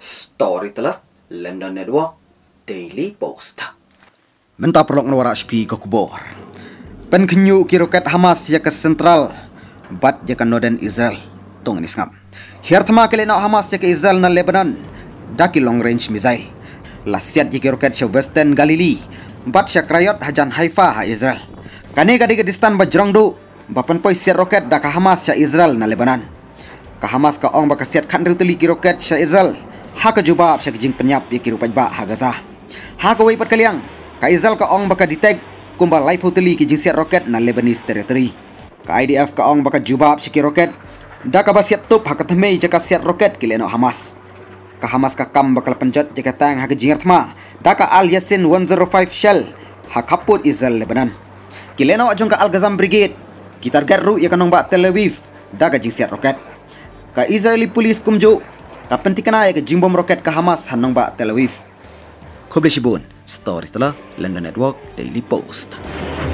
Story telah London Network Daily Post. Mentah perlok nuara HP kokubor. Pen kenyu kiroket Hamas ya ke sentral bat ya ke Northern Israel Tung ini sengap. Hiar thama Hamas ya ke Israel na Lebanon daki long range missile. Lasiat ya kiroket ke Western Galilee bat ya krayot hajan Haifa ha Israel. Kani kadi ke distan ba du bapan poi siat roket ke Hamas ya Israel na Lebanon. Ke Hamas ka ong ba siat khan kiroket ya Israel haka juba apsa kijing penyap ya kiru pajba haga za haka wei perkaliang ka izal ka ong baka detect kumba life hoteli kijing jing siat roket na Lebanese territory ka IDF ka ong baka juba apsak roket da ka basiat tup haka temei jaka siat roket kile leno Hamas ka Hamas ka kam bakal penjat jaka tang haka jingar thma da ka Al Yasin 105 shell haka kaput Israel Lebanon kile leno ajong ka Al Ghazam brigade Kitar garru ya kanong ba Tel Aviv da ka jing siat roket ka Israeli police kumjuk kapan tikana ek jimbom roket ke Hamas hanong ba Tel Aviv. Khoble Shibun, story tela London Network Daily Post.